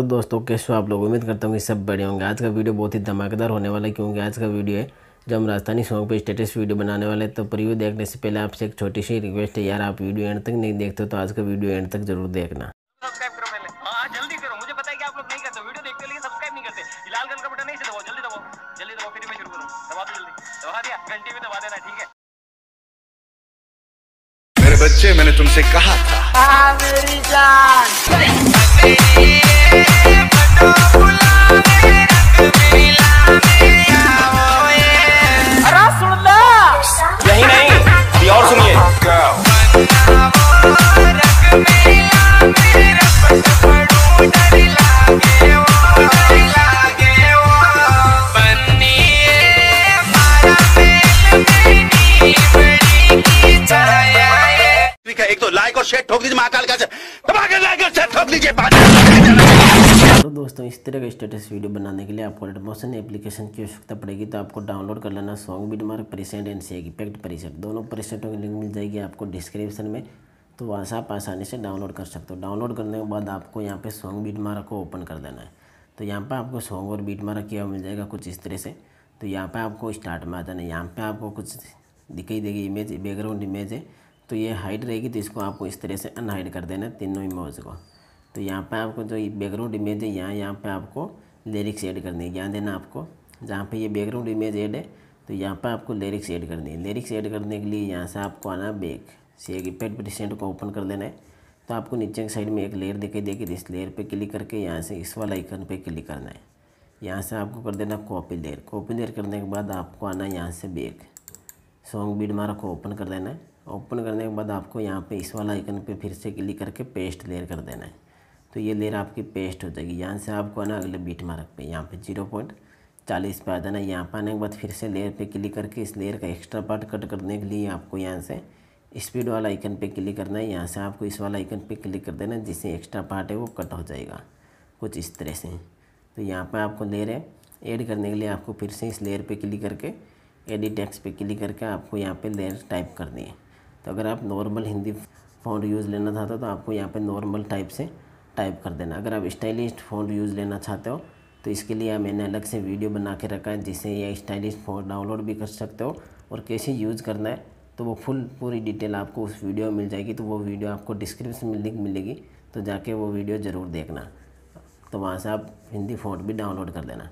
तो दोस्तों कैसे हो आप लोग उम्मीद करता हूँ कि सब बड़े होंगे आज का वीडियो बहुत ही धमाकेदार होने वाला है क्योंकि आज का वीडियो है जब हम राजस्थानी सॉन्ग पे स्टेटस वीडियो बनाने वाले हैं तो प्रीव्यू देखने से पहले आपसे एक छोटी सी रिक्वेस्ट है यार आप वीडियो एंड तक नहीं देखते तो आज का वीडियो एंड तक जरूर देखना हाँ, बच्चे मैंने तुमसे कहा था हाँ, यही नहीं अभी और सुनिए एक तो लाइक और शेयर ठोक दीजिए महाकाल का धमाके लाइक और शेयर ठोक दीजिए दोस्तों इस तरह का स्टेटस वीडियो बनाने के लिए आपको एडमोशन एप्लीकेशन की आवश्यकता पड़ेगी तो आपको डाउनलोड कर लेना सॉन्ग मार्क परिसेंट एंड सेग इफेक्ट परिसेंट दोनों परिसेंटों की लिंक मिल जाएगी आपको डिस्क्रिप्शन में तो वहाँ से आप आसानी से डाउनलोड कर सकते हो डाउनलोड करने के बाद आपको यहाँ पे सॉन्ग मार्क को ओपन कर देना है तो यहाँ पर आपको सॉन्ग और बीट मार्क किया मिल जाएगा कुछ इस तरह से तो यहाँ पर आपको स्टार्ट में आ जाना है यहाँ पर आपको कुछ दिखाई देगी इमेज बैकग्राउंड इमेज है तो ये हाइड रहेगी तो इसको आपको इस तरह से अनहाइड कर देना है तीनों इमोज को तो यहाँ पे आपको जो बैकग्राउंड इमेज है यहाँ यहाँ पे आपको लिरिक्स ऐड करनी है ध्यान देना आपको जहाँ पे ये बैकग्राउंड इमेज ऐड है तो यहाँ पे आपको लिरिक्स ऐड करनी है लिरिक्स ऐड करने के लिए यहाँ से आपको आना है बैक से पेड प्रिसेंट को ओपन कर देना है तो आपको नीचे की साइड में एक लेयर दिखाई देगी इस लेयर पर क्लिक करके यहाँ से इस वाला आइकन पर क्लिक करना है यहाँ से आपको कर देना कॉपी लेयर कॉपी लेयर करने के बाद आपको आना है यहाँ से बैक सॉन्ग बीड मारा को ओपन कर देना है ओपन करने के बाद आपको यहाँ पे इस वाला आइकन पे फिर से क्लिक करके पेस्ट लेयर कर देना है तो ये लेर आपकी पेस्ट हो जाएगी यहाँ से आपको आना अगले बीट मार्क पे यहाँ पे जीरो पॉइंट चालीस पे आ जाना यहाँ पर आने के बाद फिर से लेयर पे क्लिक करके इस लेयर का एक्स्ट्रा पार्ट कट करने के लिए आपको यहाँ से स्पीड वाला आइकन पे क्लिक करना है यहाँ से आपको इस वाला आइकन पे क्लिक कर देना जिससे एक्स्ट्रा पार्ट है वो कट हो जाएगा कुछ इस तरह से तो यहाँ पर आपको लेयर है ऐड करने के लिए आपको फिर से इस लेयर पर क्लिक करके एडिट टेक्स पे क्लिक करके आपको यहाँ पर लेयर टाइप करनी है तो अगर आप नॉर्मल हिंदी फॉन्ट यूज़ लेना चाहते हो तो आपको यहाँ पर नॉर्मल टाइप से टाइप कर देना अगर आप स्टाइलिश फ़ॉन्ट यूज़ लेना चाहते हो तो इसके लिए मैंने अलग से वीडियो बना के रखा है जिससे यह स्टाइलिश फ़ॉन्ट डाउनलोड भी कर सकते हो और कैसे यूज़ करना है तो वो फुल पूरी डिटेल आपको उस वीडियो में मिल जाएगी तो वो वीडियो आपको डिस्क्रिप्शन में लिंक मिलेगी तो जाके वो वीडियो ज़रूर देखना तो वहाँ से आप हिंदी फ़ॉन्ट भी डाउनलोड कर देना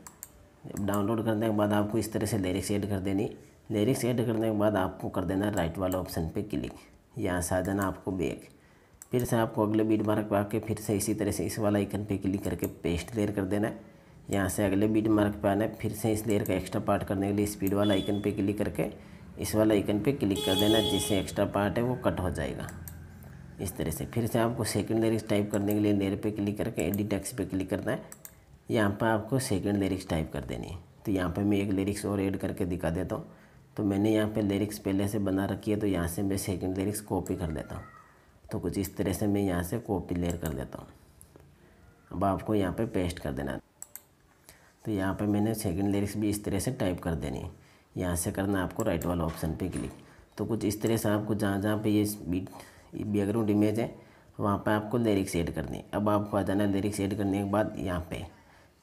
डाउनलोड करने के बाद आपको इस तरह से लिरिक्स एड कर देनी लिरिक्स एड करने के बाद आपको कर देना राइट वाला ऑप्शन पर क्लिक यहाँ से आ जाना आपको बैग फिर से आपको अगले बीट मार्क पर आके फिर से इसी तरह से इस वाला आइकन पे क्लिक करके पेस्ट लेयर कर देना है यहाँ से अगले बीट मार्क पर आना है फिर से इस लेयर का एक्स्ट्रा पार्ट करने के लिए स्पीड वाला आइकन पे क्लिक करके इस वाला आइकन पे क्लिक कर देना जिससे एक्स्ट्रा पार्ट है वो कट हो जाएगा इस तरह से फिर से आपको सेकेंड लिरिक्स टाइप करने के लिए लेयर पर क्लिक करके एडिट टेक्स पर क्लिक करना है यहाँ पर आपको सेकेंड लिरिक्स टाइप कर देनी है तो यहाँ पर मैं एक लिरिक्स और एड करके दिखा देता हूँ तो मैंने यहाँ पर लिरिक्स पहले से बना रखी है तो यहाँ से मैं सेकेंड लिरिक्स कॉपी कर लेता हूँ तो कुछ इस तरह से मैं यहाँ से कॉपी लेयर कर देता हूँ अब आपको यहाँ पे पेस्ट कर देना तो यहाँ पे मैंने सेकंड लिरिक्स भी इस तरह से टाइप कर देनी है यहाँ से करना आपको राइट वाला ऑप्शन पे क्लिक तो कुछ इस तरह से आपको जहाँ जहाँ पे ये बैकग्राउंड इमेज है वहाँ पे आपको लिरिक्स ऐड करनी अब आपको आ जाना लिरिक्स ऐड करने के बाद यहाँ पे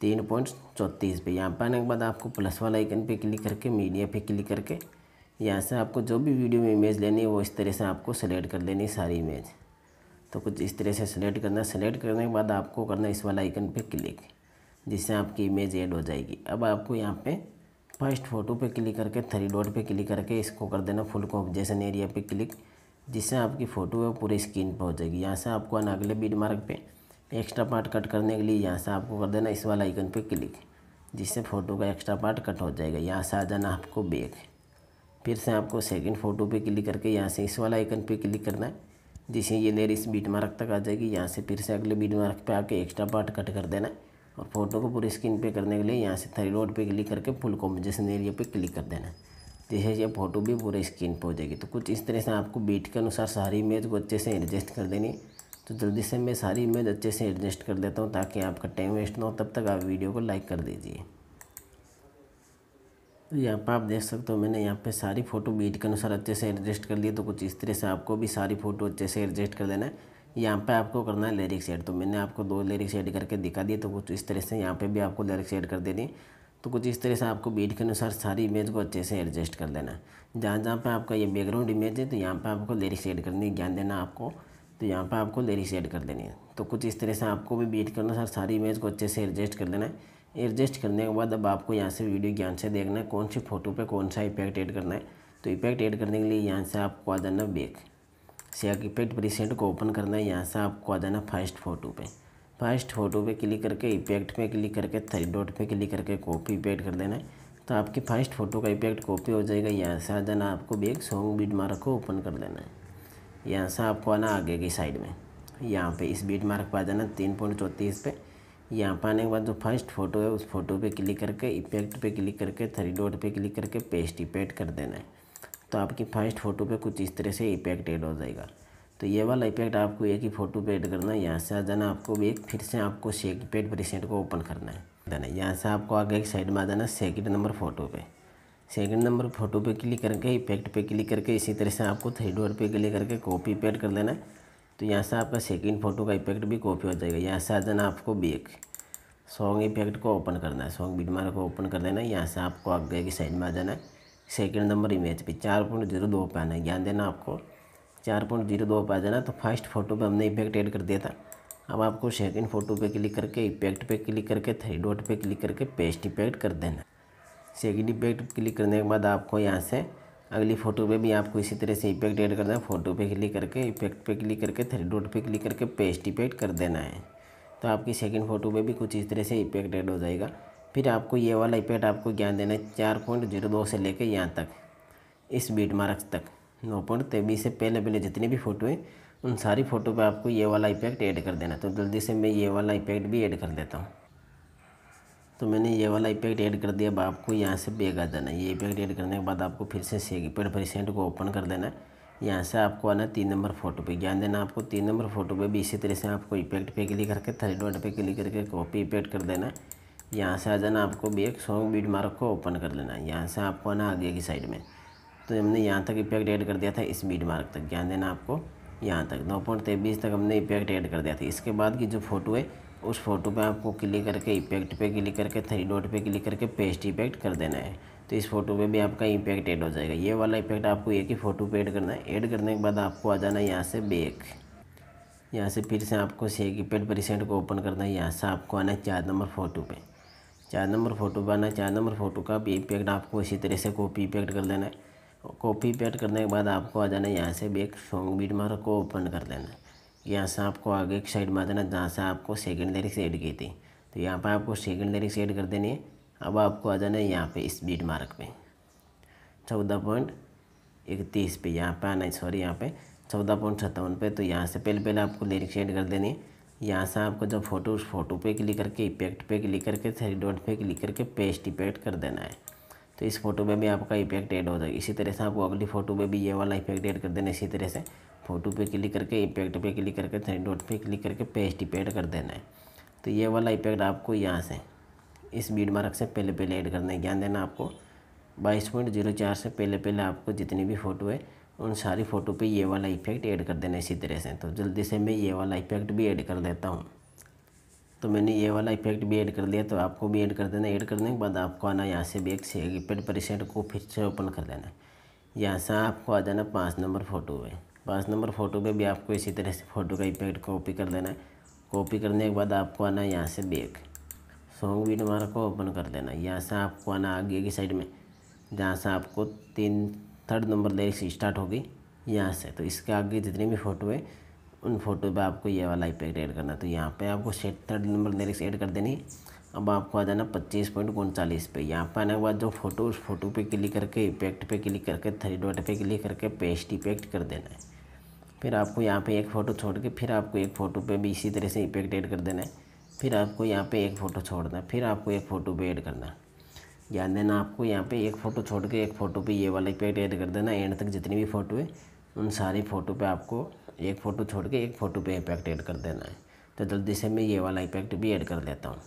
तीन पॉइंट चौंतीस पे यहाँ पे आने के बाद आपको प्लस वाला आइकन पर क्लिक करके मीडिया पर क्लिक करके यहाँ से आपको जो भी वीडियो में इमेज लेनी है वो इस तरह से आपको सेलेक्ट कर लेनी है सारी इमेज तो कुछ इस तरह से सेलेक्ट करना सेलेक्ट करने के बाद आपको करना इस वाला आइकन पे क्लिक जिससे आपकी इमेज ऐड हो जाएगी अब आपको यहाँ पे फर्स्ट फ़ोटो पे क्लिक करके थ्री डॉट पे क्लिक करके इसको कर देना फुल कॉम्पजेशन एरिया पे क्लिक जिससे आपकी फ़ोटो है पूरी स्क्रीन पर हो जाएगी यहाँ से आपको आना अगले बीड मार्क पर एक्स्ट्रा पार्ट कट करने के लिए यहाँ से आपको कर देना इस वाला आइकन पर क्लिक जिससे फ़ोटो का एक्स्ट्रा पार्ट कट हो जाएगा यहाँ से आ जाना आपको बेग फिर से आपको सेकंड फ़ोटो पे क्लिक करके यहाँ से इस वाला आइकन पे क्लिक करना है जिससे ये लेयर इस बीट मार्क तक आ जाएगी यहाँ से फिर से अगले बीट मार्क पे आके एक्स्ट्रा पार्ट कट कर देना है और फोटो को पूरी स्क्रीन पे करने के लिए यहाँ से थ्री रोड पे क्लिक करके फुल कॉम्बिनेशन एरिया पे क्लिक कर देना है जैसे ये फोटो भी पूरे स्क्रीन पर हो जाएगी तो कुछ इस तरह से आपको बीट के अनुसार सारी इमेज को अच्छे से एडजस्ट कर देनी है तो जल्दी से मैं सारी इमेज अच्छे से एडजस्ट कर देता हूँ ताकि आपका टाइम वेस्ट ना हो तब तक आप वीडियो को लाइक कर दीजिए तो यहाँ पर आप देख सकते हो मैंने यहाँ पे सारी फ़ोटो बीट के अनुसार अच्छे से एडजस्ट कर लिए तो कुछ इस तरह से आपको भी सारी फ़ोटो अच्छे से एडजस्ट कर देना है यहाँ पे आपको करना है लिरिक्स एड तो मैंने आपको दो लिरिक्स एड करके दिखा दिए तो कुछ इस तरह से यहाँ पे भी आपको लिरिक्स एड कर देनी तो कुछ इस तरह से आपको बीट के अनुसार सारी इमेज को अच्छे से एडजस्ट कर लेना है जहाँ जहाँ पर आपका ये बैकग्राउंड इमेज है तो यहाँ पर आपको लिरिक्स एड करनी है ज्ञान देना आपको तो यहाँ पर आपको लिरिक्स एड कर देनी है तो कुछ इस तरह से आपको भी बीट के अनुसार सारी इमेज को अच्छे से एडजस्ट कर लेना है एडजस्ट करने के बाद अब आपको यहाँ से वीडियो ज्ञान से देखना है कौन सी फ़ोटो पे कौन सा इफेक्ट ऐड करना है तो इफेक्ट ऐड करने के लिए यहाँ से आपको आ जाना बेक से इफेक्ट प्रीसेट को ओपन करना है यहाँ से आपको आ जाना फर्स्ट फ़ोटो पे फर्स्ट फ़ोटो पे क्लिक करके इफेक्ट पे क्लिक करके थ्री डॉट पे क्लिक करके कॉपी पेड कर देना है तो आपकी फर्स्ट फ़ोटो का इफेक्ट कॉपी हो जाएगा यहाँ से आ जाना आपको बेक सॉन्ग बीट मार्क को ओपन कर देना है यहाँ से आपको आना आगे की साइड में यहाँ पर इस बीट मार्क पर आ जाना तीन पॉइंट चौंतीस पे यहाँ पर आने के बाद जो फर्स्ट फ़ोटो है उस फोटो पे क्लिक करके इफेक्ट पे क्लिक करके थ्री डॉट पे क्लिक करके पेस्ट इपेट कर देना है तो आपकी फर्स्ट फ़ोटो पे कुछ इस तरह से इफेक्ट ऐड हो जाएगा तो ये वाला इफेक्ट आपको एक ही फ़ोटो पे ऐड करना है यहाँ से आ जाना आपको भी एक फिर से आपको सेक पेड प्रेसेंट को ओपन करना है देना यहाँ से आपको आगे एक साइड में आ जाना सेकेंड नंबर फ़ोटो पर सेकेंड नंबर फ़ोटो पर क्लिक करके इफेक्ट पर क्लिक करके इसी तरह से आपको थ्री डॉट पर क्लिक करके कॉपी पेड कर देना है तो यहाँ से आपका सेकंड फ़ोटो का इफेक्ट भी कॉपी हो जाएगा यहाँ से आ जाना आपको बेक सॉन्ग इफेक्ट को ओपन करना है सॉन्ग बीटमार को ओपन कर देना है यहाँ से आपको आगे की साइड में आ जाना है सेकेंड नंबर इमेज पे चार पॉइंट जीरो दो पे आना है ध्यान देना आपको चार पॉइंट जीरो दो पे आ जाना तो फर्स्ट फोटो पे हमने इफेक्ट ऐड कर दिया था अब आपको सेकेंड फ़ोटो पे क्लिक करके इफेक्ट पे क्लिक करके थ्री डॉट पे क्लिक करके पेस्ट इफेक्ट कर देना सेकेंड इफेक्ट क्लिक करने के बाद आपको यहाँ से अगली फ़ोटो पे भी आपको इसी तरह से इफेक्ट ऐड करना है फ़ोटो पे क्लिक करके इफेक्ट पे क्लिक करके थ्री डॉट पे क्लिक करके पेस्ट इफेक्ट कर देना है तो आपकी सेकंड फ़ोटो पे भी कुछ इस तरह से इफेक्ट ऐड हो जाएगा फिर आपको ये वाला इफेक्ट आपको ज्ञान देना है चार पॉइंट जीरो दो से लेकर यहाँ तक इस बीट मार्क्स तक नौ पॉइंट तेबी से पहले पहले जितनी भी फ़ोटो हैं उन सारी फ़ोटो पर आपको ये वाला इफेक्ट ऐड कर देना तो जल्दी से मैं ये वाला इफेक्ट भी ऐड कर देता हूँ तो मैंने ये वाला इफेक्ट ऐड कर दिया अब आपको यहाँ से बैग आ जाना है ये इफेक्ट ऐड करने के बाद आपको फिर से सेग इफेक्ट परसेंट को ओपन कर देना है यहाँ से आपको आना तीन नंबर फोटो पे ज्ञान देना आपको तीन नंबर फोटो पे भी इसी तरह से आपको इफेक्ट पे क्लिक करके थर्ड डॉट पे क्लिक करके कॉपी इफेक्ट कर देना है यहाँ से आ जाना आपको भी एक सॉन्ग बीट मार्क को ओपन कर लेना है यहाँ से आपको आना आगे की साइड में तो हमने यहाँ तक इफेक्ट ऐड कर दिया था इस बीट मार्क तक ज्ञान देना आपको यहाँ तक नौ पॉइंट तेईस तक हमने इफेक्ट ऐड कर दिया था इसके बाद की जो फोटो है उस फ़ोटो पे आपको क्लिक करके इफेक्ट पे क्लिक करके थ्री डॉट पे क्लिक करके पेस्ट इफेक्ट कर देना है तो इस फोटो पे भी आपका इफेक्ट ऐड हो जाएगा ये वाला इफेक्ट आपको एक ही फ़ोटो पे ऐड करना है ऐड करने के बाद आपको आ जाना है यहाँ से बेक यहाँ से फिर से आपको सेक इफेक्ट परिसेंट को ओपन करना है यहाँ से आपको आना है चार नंबर फ़ोटो पर चार नंबर फ़ोटो पर आना चार नंबर फ़ोटो का भी इफेक्ट आपको इसी तरह से कॉपी इफेक्ट कर देना है कॉपी पेट करने के बाद आपको आ जाना है यहाँ से भी सॉन्ग बीट मार को ओपन कर देना है यहाँ से आपको आगे एक साइड में आता जहाँ से आपको सेकेंड लिरिक्स एड की थी तो यहाँ पर आपको सेकेंड से एड कर देनी है अब आपको आ जाना है यहाँ पे इस बीट मार्क पे चौदह पॉइंट इकतीस पे यहाँ पे आना है सॉरी यहाँ पे चौदह पॉइंट सत्तावन पे तो यहाँ से पहले पहले आपको लिरिक्स एड कर देनी है यहाँ से आपको जब फोटो उस फोटो पे क्लिक करके इफेक्ट पे क्लिक करके थ्री डॉट पे क्लिक करके पेस्ट इफेक्ट कर देना है तो इस फोटो में भी आपका इफेक्ट ऐड हो जाएगा इसी तरह से आपको अगली फ़ोटो में भी ये वाला इफेक्ट ऐड कर देना इसी तरह से फ़ोटो पे क्लिक करके इफेक्ट पे क्लिक करके थ्री डॉट पे क्लिक करके पेस्ट ऐड कर देना है तो ये वाला इफेक्ट आपको यहाँ से इस बीड मार्क से पहले पहले ऐड करना है ध्यान देना आपको बाईस पॉइंट जीरो चार से पहले पहले आपको जितनी भी फ़ोटो है उन सारी फ़ोटो पे ये वाला इफेक्ट ऐड कर देना इसी तरह से तो जल्दी से मैं ये वाला इफेक्ट भी ऐड कर देता हूँ तो मैंने ये वाला इफेक्ट भी ऐड कर दिया तो आपको भी ऐड कर देना ऐड करने के बाद आपको आना यहाँ से भी एक सेकेंड परसेंट को फिर से ओपन कर देना यहाँ से आपको आ जाना पाँच नंबर फ़ोटो है पाँच नंबर फ़ोटो पे भी आपको इसी तरह से फ़ोटो का इफेक्ट कॉपी कर देना है कॉपी करने के बाद आपको आना है यहाँ से बैक सॉन्ग भी तुम्हारा को ओपन कर देना है यहाँ से आपको आना आगे की साइड में जहाँ से आपको तीन थर्ड नंबर लेक्स स्टार्ट होगी यहाँ से तो इसके आगे जितनी भी फ़ोटो है उन फोटो पे आपको ये वाला इफेक्ट ऐड करना तो यहाँ पे आपको set third number lyrics add कर देनी अब आपको आ जाना पच्चीस पॉइंट उनचालीस पे यहाँ पर आने के बाद जो फोटो उस फोटो पे क्लिक करके इफेक्ट पे क्लिक करके थ्री डॉट पे क्लिक करके पेस्ट इफेक्ट कर देना है फिर आपको यहाँ पे एक फ़ोटो छोड़ के फिर आपको एक फ़ोटो पे भी इसी तरह से इफेक्ट एड कर देना है फिर आपको यहाँ पे एक फ़ोटो छोड़ना है फिर आपको एक फ़ोटो पे ऐड करना है याद देना आपको यहाँ पे एक फ़ोटो छोड़ के एक फ़ोटो पे ये वाला इफेक्ट ऐड कर देना एंड तक जितनी भी फ़ोटो है उन सारी फ़ोटो पर आपको एक फ़ोटो छोड़ के एक फ़ोटो पर इफेक्ट ऐड कर देना है तो जल्दी से मैं ये वाला इफेक्ट भी ऐड कर लेता हूँ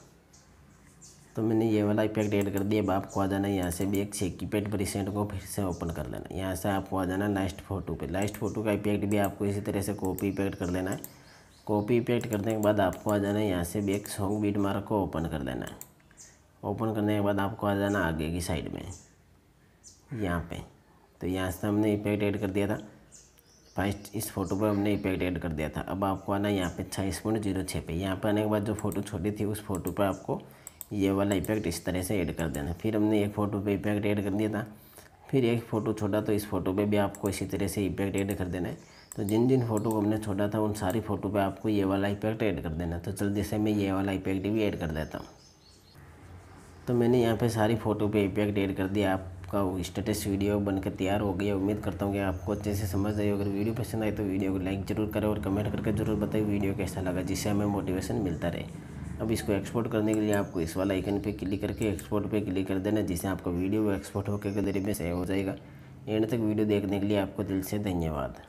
तो मैंने ये वाला इफेक्ट ऐड कर दिया अब आपको आ जाना यहाँ से भी एक चेक पेड परिसेंट को फिर से ओपन कर लेना यहाँ से आपको आ जाना लास्ट फोटो पे लास्ट फोटो का इफेक्ट भी आपको इसी तरह से कॉपी इफेक्ट कर लेना है कॉपी इफेक्ट करने के बाद आपको आ जाना है यहाँ से भी एक सॉन्ग बीट मार्क को ओपन कर लेना है ओपन करने के बाद आपको आ जाना आगे की साइड में यहाँ पर तो यहाँ से हमने इफेक्ट ऐड कर दिया था फर्स्ट इस फोटो पर हमने इफेक्ट ऐड कर दिया था अब आपको आना यहाँ पे छाईस पॉइंट जीरो छः पे यहाँ पर आने के बाद जो फ़ोटो छोटी थी उस फोटो पर आपको ये वाला इफेक्ट इस तरह से ऐड कर देना फिर हमने एक फ़ोटो पे इफेक्ट ऐड कर दिया था फिर एक फ़ोटो छोड़ा तो इस फ़ोटो पे भी आपको इसी तरह से इफेक्ट ऐड कर देना है तो जिन जिन फ़ोटो को हमने छोड़ा था उन सारी फ़ोटो पे आपको ये वाला इफेक्ट ऐड कर देना तो जल्दी से मैं ये वाला इफेक्ट भी ऐड कर देता हूँ तो मैंने यहाँ पर सारी फ़ोटो पर इफेक्ट ऐड कर दिया आपका स्टेटस वीडियो बनकर तैयार हो गया उम्मीद करता हूँ कि आपको अच्छे से समझ आई अगर वीडियो पसंद आए तो वीडियो को लाइक ज़रूर करें और कमेंट करके ज़रूर बताएं वीडियो कैसा लगा जिससे हमें मोटिवेशन मिलता रहे अब इसको एक्सपोर्ट करने के लिए आपको इस वाला आइकन पे क्लिक करके एक्सपोर्ट पे क्लिक कर देना जिससे आपका वीडियो एक्सपोर्ट होकर के जरिए में सेव हो जाएगा एंड तक वीडियो देखने के लिए आपको दिल से धन्यवाद